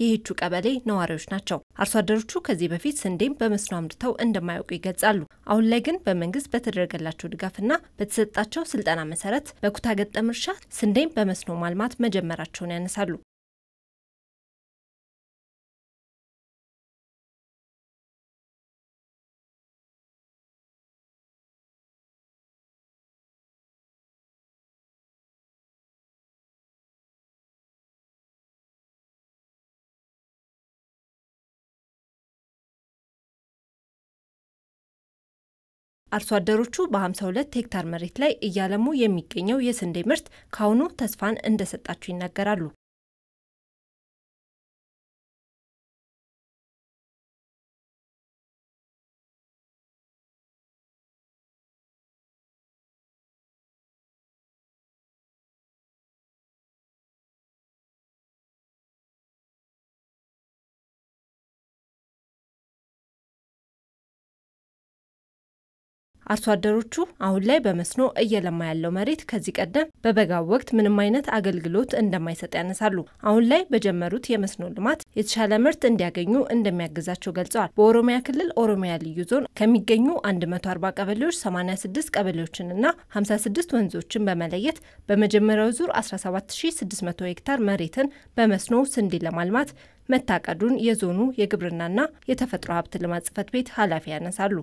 የሄቹ ቀበሌ ነዋሪዎች ናቸው። አርሶ አደሮቹ ከዚህ በፊት ስንዴም በመስኖ አምርተው እንደማያውቁ ይገልጻሉ። አሁን ላይ ግን በመንግስት በተደረገላቸው ድጋፍና በተሰጣቸው ስልጠና መሰረት በኩታ ገጠም እርሻ ስንዴም በመስኖ ማልማት መጀመራቸውን ያነሳሉ። አርሶ አደሮቹ በ52 ሄክታር መሬት ላይ እያለሙ የሚገኘው የስንዴ ምርት ከአሁኑ ተስፋን እንደሰጣቸው ይናገራሉ። አርሶ አደሮቹ አሁን ላይ በመስኖ እየለማ ያለው መሬት ከዚህ ቀደም በበጋው ወቅት ምንም አይነት አገልግሎት እንደማይሰጥ ያነሳሉ። አሁን ላይ በጀመሩት የመስኖ ልማት የተሻለ ምርት እንዲያገኙ እንደሚያግዛቸው ገልጸዋል። በኦሮሚያ ክልል ኦሮሚያ ልዩ ዞን ከሚገኙ 140 ቀበሌዎች 86 ቀበሌዎችንና 56 ወንዞችን በመለየት በመጀመሪያው ዙር 17600 ሄክታር መሬትን በመስኖ ስንዴ ለማልማት መታቀዱን የዞኑ የግብርናና የተፈጥሮ ሀብት ልማት ጽሕፈት ቤት ኃላፊ ያነሳሉ።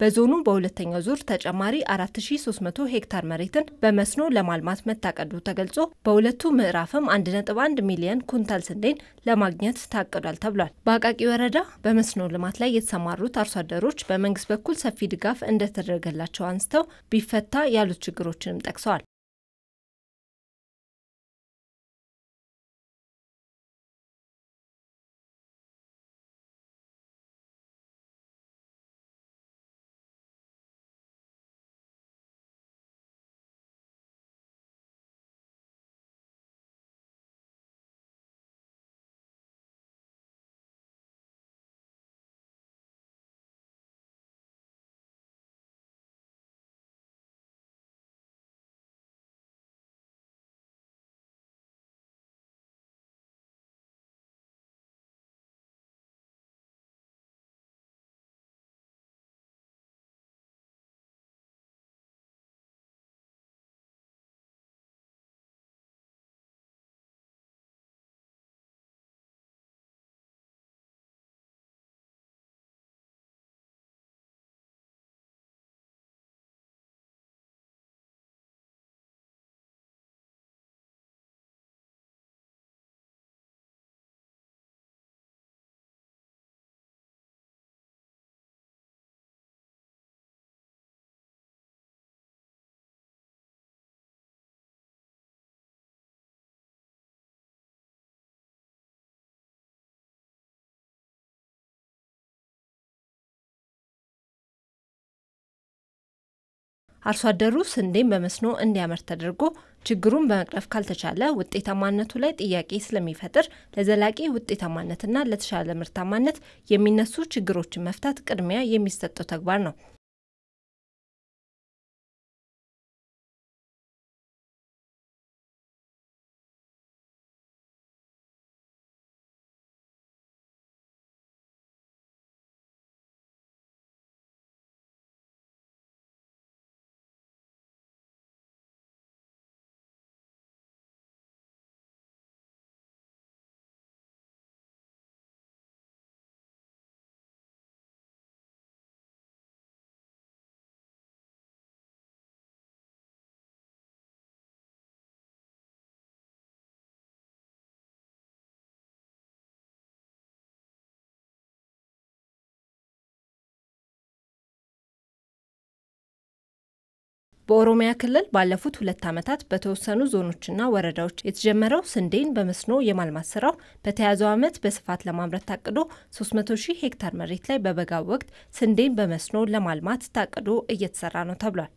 በዞኑ በሁለተኛው ዙር ተጨማሪ 4300 ሄክታር መሬትን በመስኖ ለማልማት መታቀዱ ተገልጾ በሁለቱ ምዕራፍም 1.1 ሚሊዮን ኩንታል ስንዴን ለማግኘት ታቅዷል ተብሏል። በአቃቂ ወረዳ በመስኖ ልማት ላይ የተሰማሩት አርሶ አደሮች በመንግስት በኩል ሰፊ ድጋፍ እንደተደረገላቸው አንስተው ቢፈታ ያሉት ችግሮችንም ጠቅሰዋል። አርሶ አደሩ ስንዴን በመስኖ እንዲያመርት ተደርጎ ችግሩን በመቅረፍ ካልተቻለ ውጤታማነቱ ላይ ጥያቄ ስለሚፈጥር ለዘላቂ ውጤታማነትና ለተሻለ ምርታማነት የሚነሱ ችግሮችን መፍታት ቅድሚያ የሚሰጠው ተግባር ነው። በኦሮሚያ ክልል ባለፉት ሁለት ዓመታት በተወሰኑ ዞኖችና ወረዳዎች የተጀመረው ስንዴን በመስኖ የማልማት ስራው በተያዘው ዓመት በስፋት ለማምረት ታቅዶ 300 ሺህ ሄክታር መሬት ላይ በበጋው ወቅት ስንዴን በመስኖ ለማልማት ታቅዶ እየተሰራ ነው ተብሏል።